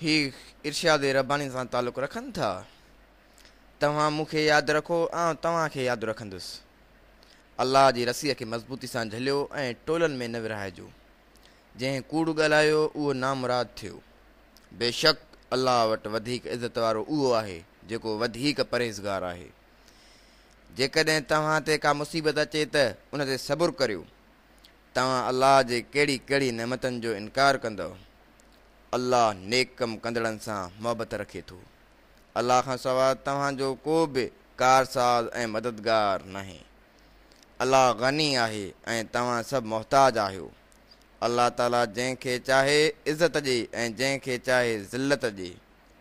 हीउ इर्शाद रबानी सां तालुक़ रखनि था तव्हां मूंखे यादि रखो ऐं तव्हांखे यादि रखंदुसि अल्लाह जी रस्सीअ खे मज़बूती सां झलियो ऐं टोलनि में न विराएजो जंहिं कूड़ ॻाल्हायो उहो नामरादु थियो बेशक अलाह वटि वधीक इज़त वारो उहो आहे जेको वधीक परहेज़गारु आहे जेकॾहिं तव्हां ते का मुसीबत अचे त उन ते सबुरु करियो तव्हां अल्लाह जे कहिड़ी कहिड़ी जो इनकार कंदव अलाह नेक कम कंदड़नि सां मुहबत रखे थो अलाह खां सवाइ तव्हांजो को बि कारसाज़ साध ऐं मददगारु नाहे अलाह ग़नी आहे ऐं तव्हां सभु मुहताज आहियो अलाह ताला जंहिंखे चाहे इज़त जे ऐं जंहिंखे चाहे ज़िलत जे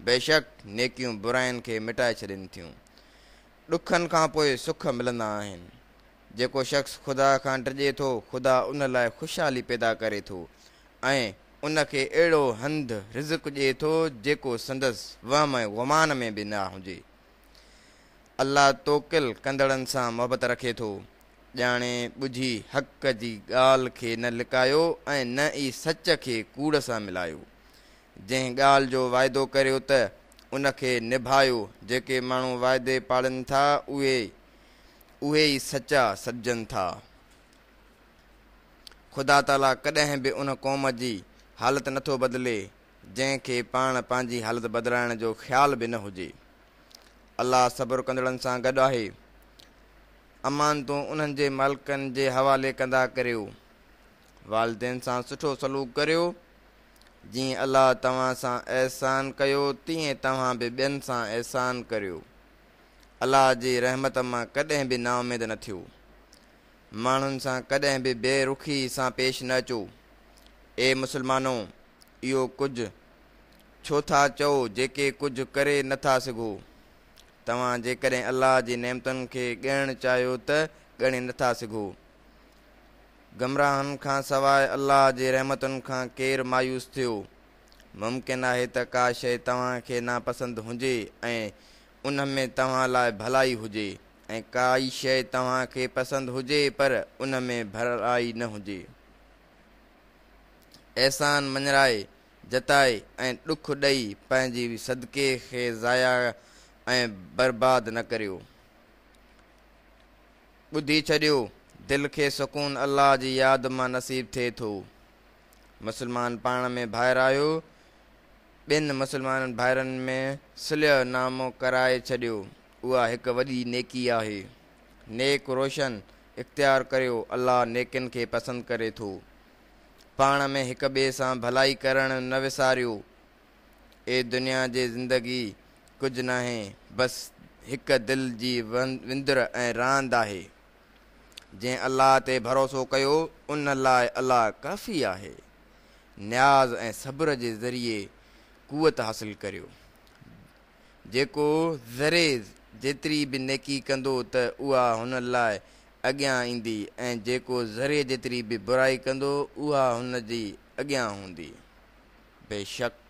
बेशक नेकियूं बुराइनि खे मिटाए छॾनि थियूं ॾुखनि खां पोइ सुख मिलंदा आहिनि जेको शख़्स ख़ुदा खां डिॼे थो ख़ुदा उन लाइ ख़ुशहाली पैदा करे थो ऐं उन खे अहिड़ो हंधि रिज़ुक ॾिए थो जेको संदसि वहम ऐं वमान में बि न हुजे अलाह तोकिल कंदड़नि सां मुहबत रखे थो ॼाणे ॿुधी हक़ जी ॻाल्हि खे न लिकायो ऐं न ई सच खे कूड़ सां मिलायो जंहिं ॻाल्हि जो वाइदो करियो त उन खे निभायो जेके माण्हू वाइदे पाड़नि था उहे उहे ई सचा सॾिजनि था ख़ुदा ताला कॾहिं बि उन क़ौम जी हालति नथो बदिले जंहिंखे पाण पंहिंजी हालति बदिलाइण जो ख़्याल बि न हुजे अलाह सब्रु कंदड़नि सां गॾु आहे अमान तूं उन्हनि जे मालिकनि जे हवाले कंदा करियो वालदेन सां सुठो सलूक करियो जीअं अलाह तव्हां सां अहसान कयो तीअं तव्हां बि ॿियनि सां अहसान करियो अलाह जे रहमत मां कॾहिं बि नाउमेद न थियो माण्हुनि सां कॾहिं बि बेरुखी सां पेश न अचो ए मुसलमानो इहो कुझु छो था चओ जेके कुझु करे नथा सघो तव्हां जेकॾहिं अल्लाह जी नेमतुनि खे ॻणणु चाहियो त ॻणे नथा सघो गमराहनि खां सवाइ अल्लाह जे रहमतुनि खां केरु मायूस थियो मुमकिन आहे त का शइ तव्हांखे नापसंदि हुजे ऐं उन में तव्हां लाइ भलाई हुजे ऐं काई शइ तव्हांखे पसंदि हुजे पर उन में भलाई न हुजे अहसान मञाए जताए ऐं ॾुख ॾेई पंहिंजे सदिके खे ज़ाया ऐं बर्बादु न करियो ॿुधी छॾियो दिलि खे सुकून अल्लाह जी यादि मां नसीबु थिए थो मुसलमान पाण में ॿाहिरि आयो ॿिनि मुसलमाननि ॿाहिरिनि में नामो कराए छॾियो उहा हिकु वॾी नेकी आहे नेक रोशन इख़्तियारु करियो अलाह नेकिन खे पसंदि करे थो पाण में हिक ॿिए सां भलाई करणु न विसारियो ए दुनिया जे ज़िंदगी कुझु न आहे बसि हिकु दिलि जी विंदुर ऐं रांदि आहे जंहिं अलाह ते भरोसो कयो उन लाइ अलाह काफ़ी आहे न्याज़ ऐं सब्र जे ज़रिए कुवत हासिलु करियो जेको ज़रे जेतिरी बि नेकी कंदो त उहा हुन लाइ अॻियां ईंदी ऐं जेको ज़रे जेतिरी बि बुराई कंदो उहा हुन जी अॻियां हूंदी बेशक